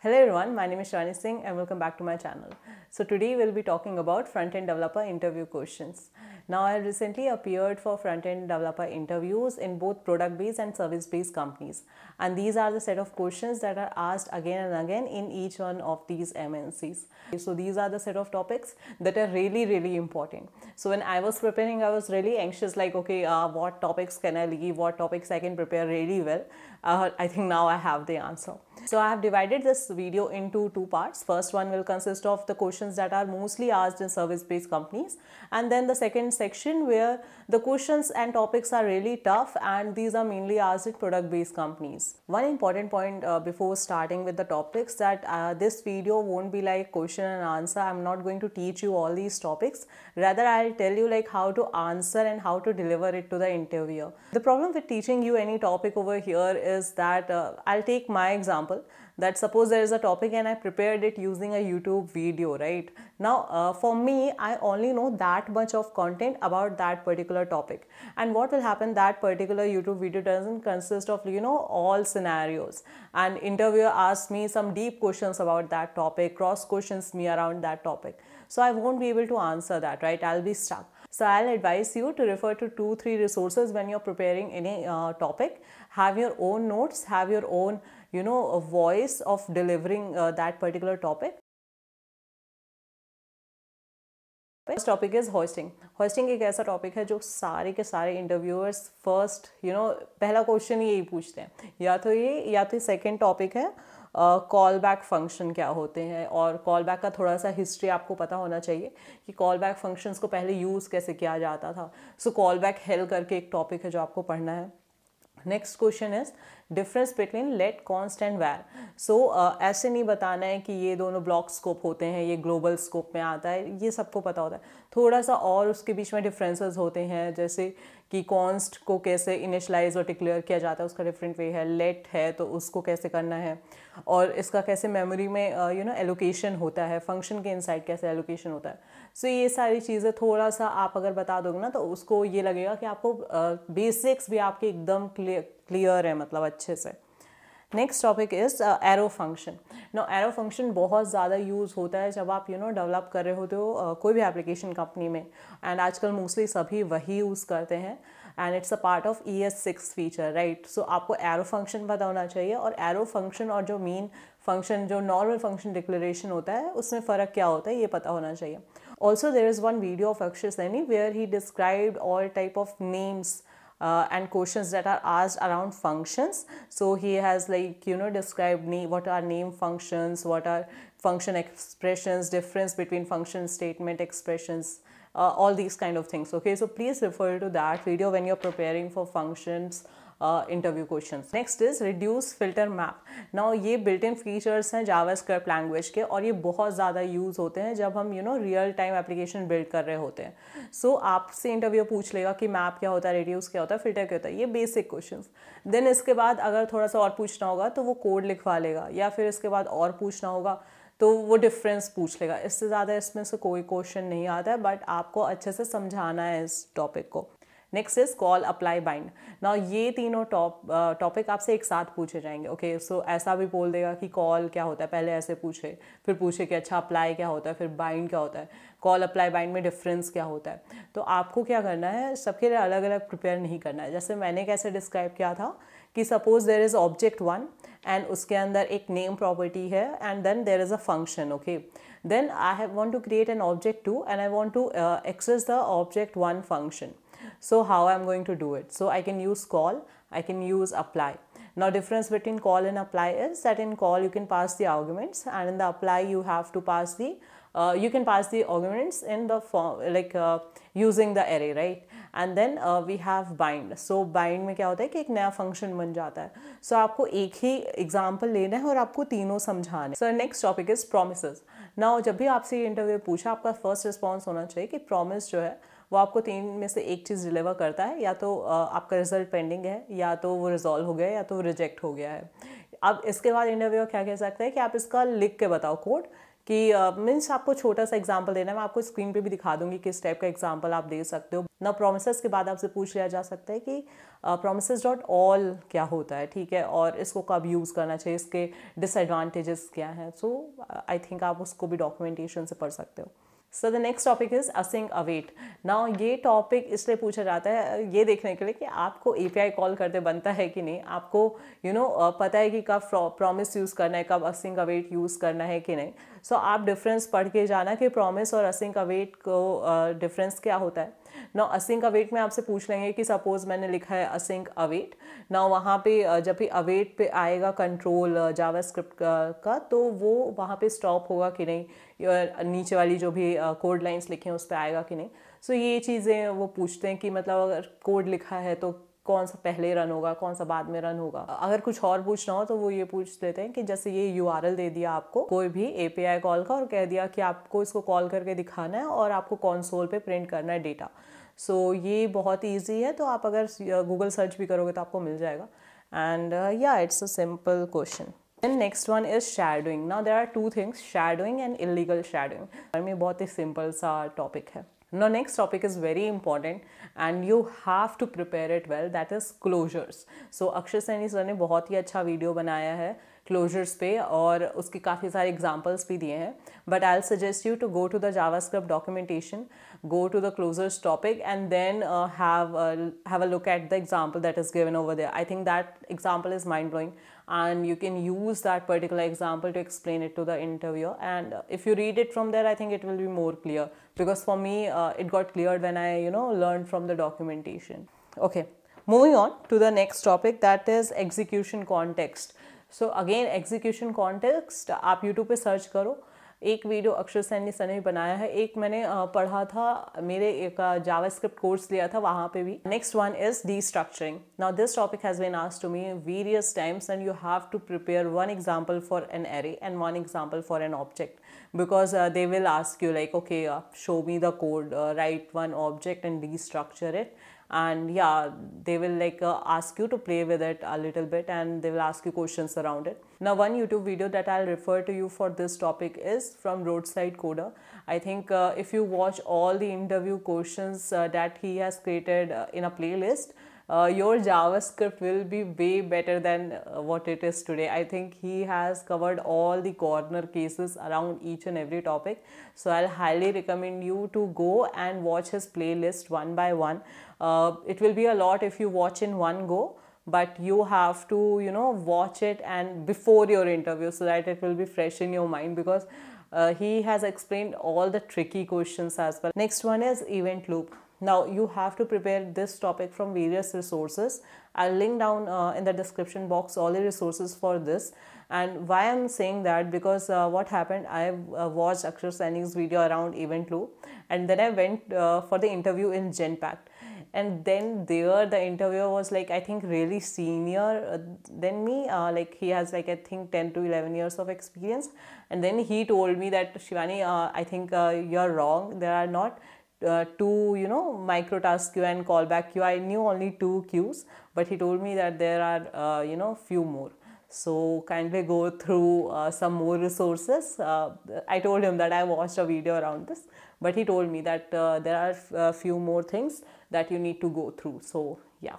Hello everyone, my name is Shani Singh and welcome back to my channel. So today we'll be talking about front-end developer interview questions. Now, I recently appeared for front end developer interviews in both product based and service based companies. And these are the set of questions that are asked again and again in each one of these MNCs. So, these are the set of topics that are really, really important. So, when I was preparing, I was really anxious like, okay, uh, what topics can I leave? What topics I can prepare really well? Uh, I think now I have the answer. So I have divided this video into two parts. First one will consist of the questions that are mostly asked in service-based companies and then the second section where the questions and topics are really tough and these are mainly asked in product based companies. One important point uh, before starting with the topics that uh, this video won't be like question and answer. I'm not going to teach you all these topics. Rather, I'll tell you like how to answer and how to deliver it to the interviewer. The problem with teaching you any topic over here is that uh, I'll take my example that suppose there is a topic and I prepared it using a YouTube video, right? Now, uh, for me, I only know that much of content about that particular topic. And what will happen, that particular YouTube video doesn't consist of, you know, all scenarios. And interviewer asks me some deep questions about that topic, cross questions me around that topic. So I won't be able to answer that, right? I'll be stuck. So I'll advise you to refer to two, three resources when you're preparing any uh, topic. Have your own notes, have your own you know a voice of delivering uh, that particular topic first topic is hoisting hoisting एक ऐसा topic है जो सारे के सारे interviewers first you know पहला question yehi पूछते हैं या तो ये या तो सेकेंड टॉपिक है कॉल बैक फंक्शन क्या होते हैं और कॉल बैक का थोड़ा सा हिस्ट्री आपको पता होना चाहिए कि कॉल बैक फंक्शंस को पहले यूज़ कैसे किया जाता था सो कॉल बैक हेल करके एक टॉपिक है जो आपको पढ़ना है next question is difference between let const and var so ऐसे नहीं बताना है कि ये दोनों ब्लॉक स्कोप होते हैं ये ग्लोबल स्कोप में आता है ये सबको पता होता है थोड़ा सा और उसके बीच में डिफरेंसेस होते हैं जैसे कि कॉन्स्ट को कैसे इनिशलाइज और डिक्लेयर किया जाता है उसका डिफरेंट वे है लेट है तो उसको कैसे करना है और इसका कैसे मेमोरी में यू नो एलोकेशन होता है फंक्शन के इनसाइड कैसे एलोकेशन होता है सो so, ये सारी चीज़ें थोड़ा सा आप अगर बता दोगे ना तो उसको ये लगेगा कि आपको बेसिक्स uh, भी आपके एकदम क्लियर है मतलब अच्छे से next topic is arrow function no arrow function बहुत ज़्यादा यूज़ होता है जब आप यू नो डेवलप कर रहे होते हो uh, कोई भी एप्लीकेशन कंपनी में एंड आजकल मोस्टली सभी वही यूज़ करते हैं and it's a part of E S six feature right so आपको एरो फंक्शन पता होना चाहिए और एरो फंक्शन और जो मेन फंक्शन जो नॉर्मल फंक्शन डिक्लेरेशन होता है उसमें फ़र्क क्या होता है ये पता होना चाहिए Also, there is one video of Akshay Saini where he described all type of names uh, and questions that are asked around functions. So he has like you know described name, what are name functions, what are function expressions, difference between function statement expressions, uh, all these kind of things. Okay, so please refer to that video when you're preparing for functions interview question next is reduce filter map now ये built in features हैं Java language के और ये बहुत ज़्यादा use होते हैं जब हम you know real time application build कर रहे होते हैं सो so, आपसे इंटरव्यू पूछ लेगा कि मैप क्या होता है रिड्यूस क्या होता है फिल्टर क्या होता है ये बेसिक क्वेश्चन देन इसके बाद अगर थोड़ा सा और पूछना होगा तो वो कोड लिखवा लेगा या फिर इसके बाद और पूछना होगा तो वो डिफरेंस पूछ लेगा इससे ज़्यादा इसमें से कोई क्वेश्चन नहीं आता है बट आपको अच्छे से समझाना है इस टॉपिक को next is call apply bind ना ये तीनों टॉप टॉपिक uh, आपसे एक साथ पूछे जाएंगे ओके okay, सो so ऐसा भी बोल देगा कि कॉल क्या होता है पहले ऐसे पूछे फिर पूछे कि अच्छा अप्लाई क्या होता है फिर बाइंड क्या होता है कॉल अप्लाई बाइंड में डिफरेंस क्या होता है तो आपको क्या करना है सबके लिए अलग अलग प्रिपेयर नहीं करना है जैसे मैंने कैसे डिस्क्राइब किया था कि suppose there is object one and उसके अंदर एक नेम प्रॉपर्टी है and then there is a function okay then I have want to create an object two and I want to access the object one function so how i'm going to do it so i can use call i can use apply now difference between call and apply is that in call you can pass the arguments and in the apply you have to pass the uh, you can pass the arguments in the form like uh, using the array right and then uh, we have bind so bind mein kya hota hai ki ek naya function ban jata hai so, aapko ek hi example lena hai aur aapko तीनों samjhane so next topic is promises now jab bhi आपसे ये interview पूछा आपका first response होना चाहिए कि promise जो है वो आपको तीन में से एक चीज़ डिलीवर करता है या तो आपका रिजल्ट पेंडिंग है या तो वो रिजॉल्व हो गया या तो वो रिजेक्ट हो गया है अब इसके बाद इंटरव्यू क्या कह सकते हैं कि आप इसका लिख के बताओ कोड कि मीन्स uh, आपको छोटा सा एग्जाम्पल देना है मैं आपको स्क्रीन पे भी दिखा दूंगी किस टाइप का एग्जाम्पल आप दे सकते हो ना प्रोमिस के बाद आपसे पूछ लिया जा सकता है कि प्रोमिस डॉट ऑल क्या होता है ठीक है और इसको कब यूज़ करना चाहिए इसके डिसएडवांटेजेस क्या हैं सो आई थिंक आप उसको भी डॉक्यूमेंटेशन से पढ़ सकते हो so the next topic is async await now ये टॉपिक इसलिए पूछा जाता है ये देखने के लिए कि आपको ए पी आई कॉल करते बनता है कि नहीं आपको यू you नो know, पता है कि कब प्रॉमिस यूज़ करना है कब असिंग अवेट यूज़ करना है कि नहीं सो so, आप डिफरेंस पढ़ के जाना कि प्रॉमिस और असिंक अवेट को डिफरेंस uh, क्या होता है ना असिंक अवेट में आपसे पूछ लेंगे कि सपोज़ मैंने लिखा है असिंक अवेट ना वहाँ पे जब भी अवेट पे आएगा कंट्रोल जावा स्क्रिप्ट का, का तो वो वहाँ पे स्टॉप होगा कि नहीं नीचे वाली जो भी कोड लाइंस लिखे हैं उस पर आएगा कि नहीं सो so, ये चीज़ें वो पूछते हैं कि मतलब अगर कोड लिखा है तो कौन सा पहले रन होगा कौन सा बाद में रन होगा अगर कुछ और पूछना हो तो वो ये पूछ लेते हैं कि जैसे ये यू दे दिया आपको कोई भी ए कॉल का और कह दिया कि आपको इसको कॉल करके दिखाना है और आपको कॉन्सोल पे प्रिंट करना है डेटा सो so, ये बहुत ईजी है तो आप अगर गूगल सर्च भी करोगे तो आपको मिल जाएगा एंड या it's a simple question question next one is shadowing now there are two things shadowing and illegal shadowing में बहुत ही सिंपल सा टॉपिक है Now, next topic is very important and you have to prepare it well. That is closures. So Akshay Saini sir ने बहुत ही अच्छा video बनाया है क्लोजर्स पे और उसके काफ़ी सारे एग्जाम्पल्स भी दिए हैं but I suggest you to go to the JavaScript documentation go to the closures topic and then have have a look at the example that is given over there I think that example is mind blowing and you can use that particular example to explain it to the interviewer and uh, if you read it from there i think it will be more clear because for me uh, it got cleared when i you know learned from the documentation okay moving on to the next topic that is execution context so again execution context आप YouTube pe search karo. एक video Akshay Saini ने सने बनाया है एक मैंने पढ़ा था मेरे एक जावास्क्रिप्ट कोर्स लिया था वहाँ पे भी next one is destructuring now this topic has been asked to me various times and you have to prepare one example for an array and one example for an object because uh, they will ask you like okay uh, show me the code uh, write one object and restructure it and yeah they will like uh, ask you to play with it a little bit and they will ask you questions around it now one youtube video that i'll refer to you for this topic is from roadside coder i think uh, if you watch all the interview questions uh, that he has created in a playlist uh, your JavaScript will be way better than uh, what it is today. I think he has covered all the corner cases around each and every topic. So I'll highly recommend you to go and watch his playlist one by one. Uh, it will be a lot if you watch in one go but you have to you know watch it and before your interview so that it will be fresh in your mind because uh, he has explained all the tricky questions as well. Next one is event loop. Now you have to prepare this topic from various resources. I'll link down uh, in the description box all the resources for this. And why I'm saying that because uh, what happened, I uh, watched Akshar Saini's video around Event Loop and then I went uh, for the interview in Genpact. And then there the interviewer was like, I think really senior uh, than me. Uh, like he has like, I think 10 to 11 years of experience. And then he told me that Shivani, I think you're wrong. There are not uh, two you know micro task queue and callback queue i knew only two queues but he told me that there are uh, you know few more so kindly go through uh, some more resources uh, i told him that i watched a video around this but he told me that uh, there are a uh, few more things that you need to go through so yeah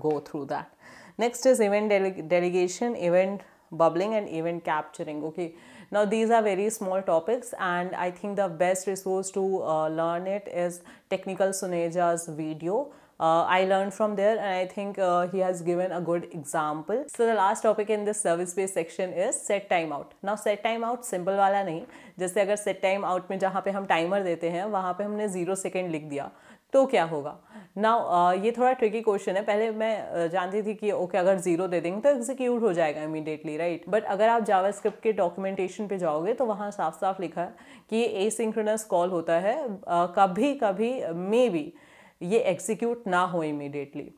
go through that next is event dele delegation event bubbling and event capturing okay now these are very small topics and I think the best resource to uh, learn it is Technical Suneja's video. Uh, I learned from there and I think uh, he has given a good example. So the last topic in this service based section is set timeout. Now set timeout simple वाला नहीं जैसे अगर set timeout में jahan pe hum timer dete hain, wahan pe humne zero second likh diya. तो क्या होगा ना ये थोड़ा ट्रिकी क्वेश्चन है पहले मैं जानती थी कि ओके okay, अगर जीरो दे देंगे तो एग्जीक्यूट हो जाएगा इमीडिएटली राइट बट अगर आप जावास्क्रिप्ट के डॉक्यूमेंटेशन पे जाओगे तो वहाँ साफ साफ लिखा है कि ये एसिंक्रोनस कॉल होता है कभी कभी मे बी ये एग्जीक्यूट ना हो immediately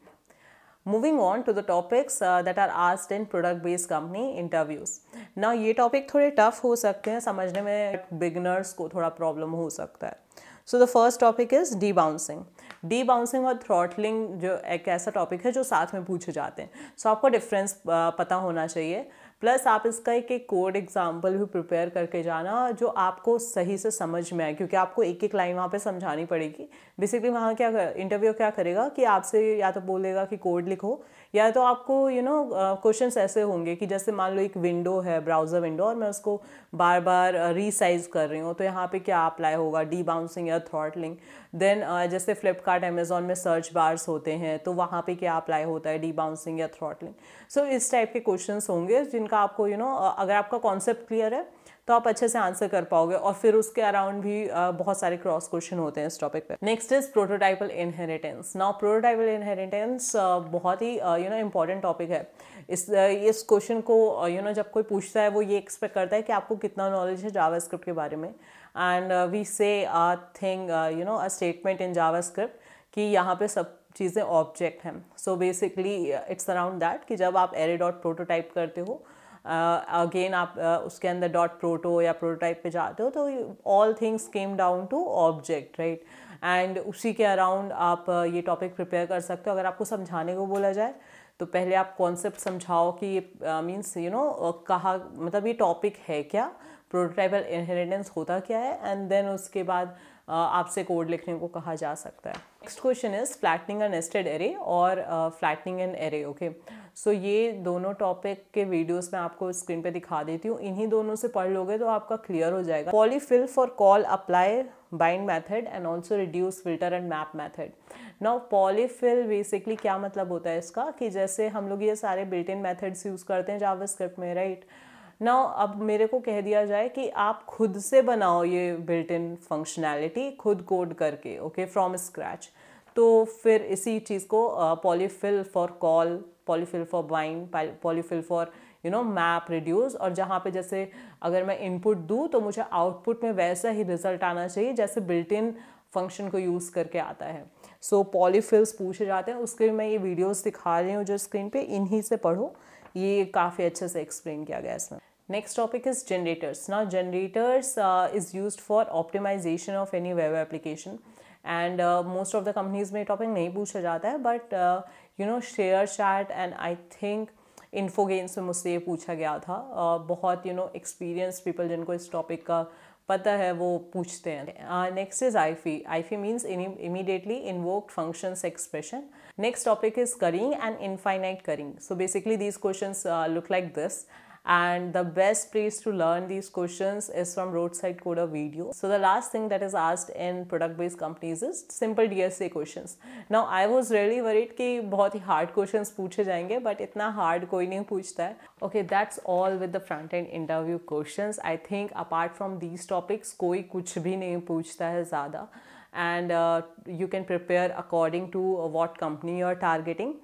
moving on to the topics that are asked in product based company interviews ना ये टॉपिक थोड़े टफ हो सकते हैं समझने में बिगनर्स को थोड़ा प्रॉब्लम हो सकता है so the first topic is debouncing debouncing और थ्रॉटलिंग जो एक ऐसा टॉपिक है जो साथ में पूछे जाते हैं सो so, आपको डिफरेंस पता होना चाहिए प्लस आप इसका एक एक कोड एग्जाम्पल भी प्रिपेयर करके जाना जो आपको सही से समझ में आए क्योंकि आपको एक एक लाइन वहाँ पे समझानी पड़ेगी बेसिकली वहाँ क्या इंटरव्यू क्या करेगा कि आपसे या तो बोलेगा कि कोड लिखो या तो आपको यू नो क्वेश्चन ऐसे होंगे कि जैसे मान लो एक विंडो है ब्राउज़र विंडो और मैं उसको बार बार रीसाइज कर रही हूँ तो यहाँ पे क्या अप्लाई होगा डी बाउंसिंग या थ्रॉटलिंग देन जैसे फ्लिपकार्ट अमेज़ोन में सर्च बार्स होते हैं तो वहाँ पे क्या अप्लाई होता है डी बाउंसिंग या थ्रॉटलिंग सो इस टाइप के क्वेश्चन होंगे जिनका आपको यू you नो know, अगर आपका कॉन्सेप्ट क्लियर है तो आप अच्छे से आंसर कर पाओगे और फिर उसके अराउंड भी बहुत सारे क्रॉस क्वेश्चन होते हैं इस टॉपिक पर next is prototypal inheritance now prototypal inheritance बहुत ही यू नो इम्पॉर्टेंट टॉपिक है इस इस क्वेश्चन को यू you नो know, जब कोई पूछता है वो ये एक्सपेक्ट करता है कि आपको कितना नॉलेज है जावास्क्रिप्ट के बारे में and we say thing you know a statement in JavaScript कि यहाँ पे सब चीज़ें ऑब्जेक्ट हैं so basically it's around that कि जब आप एरे डॉट प्रोटोटाइप करते हो अगेन uh, आप uh, उसके अंदर डॉट प्रोटो या प्रोटोटाइप पे जाते हो तो all things came down to object right and उसी के अराउंड आप uh, ये टॉपिक प्रिपेयर कर सकते हो अगर आपको समझाने को बोला जाए तो पहले आप कॉन्सेप्ट समझाओ कि मीन्स यू नो कहा मतलब ये टॉपिक है क्या प्रोटोटाइपल इनहेरिटेंस होता क्या है एंड देन उसके बाद आपसे कोड लिखने को कहा जा सकता है next question is flattening an nested array और flattening an array okay so ये दोनों टॉपिक के वीडियोस मैं आपको स्क्रीन पे दिखा देती हूँ इन्हीं दोनों से पढ़ लोगे तो आपका क्लियर हो जाएगा polyfill for call apply bind method and also reduce filter and map method now polyfill basically क्या मतलब होता है इसका कि जैसे हम लोग ये सारे बिल्टिन मैथड्स यूज़ करते हैं स्क्रिप्ट में राइट right? ना अब मेरे को कह दिया जाए कि आप खुद से बनाओ ये बिल्ट इन फंक्शनैलिटी खुद कोड करके ओके फ्रॉम स्क्रैच तो फिर इसी चीज़ को polyfill for call polyfill for bind polyfill for you know map reduce और जहाँ पे जैसे अगर मैं इनपुट दूँ तो मुझे आउटपुट में वैसा ही रिजल्ट आना चाहिए जैसे बिल्ट इन फंक्शन को यूज़ करके आता है सो so, पॉलीफिल्स पूछे जाते हैं उसके लिए मैं ये वीडियोस दिखा रही हूँ जो स्क्रीन पे इन्हीं से पढ़ो ये काफ़ी अच्छे से एक्सप्लेन किया गया इसमें नेक्स्ट टॉपिक इज जनरेटर्स ना generators is use for optimization of any web application and most of the companies में टॉपिक नहीं पूछा जाता है but you know ShareChat and I think इन्फोगेन्स में मुझसे ये पूछा गया था uh, बहुत यू नो एक्सपीरियंस पीपल जिनको इस टॉपिक का पता है वो पूछते हैं next is IIFE IIFE means immediately invoked functions expression next topic is currying and infinite currying so basically these question look like this and the best place to learn these questions is from roadside coder video so the last thing that is asked in product based companies is simple dsa questions now i was really worried ki bahut hi hard questions puche jayenge but itna hard koi nahi puchta okay that's all with the front end interview questions i think apart from these topics koi kuch bhi nahi puchta hai zyada and uh, you can prepare according to uh, what company you are targeting.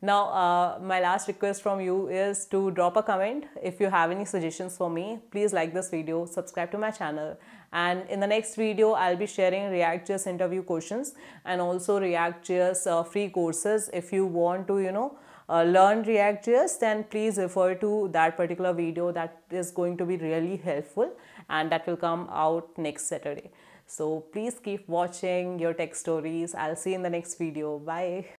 Now, uh, my last request from you is to drop a comment. If you have any suggestions for me, please like this video, subscribe to my channel. And in the next video, I'll be sharing React.js interview questions and also React.js uh, free courses. If you want to, you know, uh, learn React.js, then please refer to that particular video that is going to be really helpful and that will come out next Saturday. So please keep watching your tech stories. I'll see you in the next video. Bye.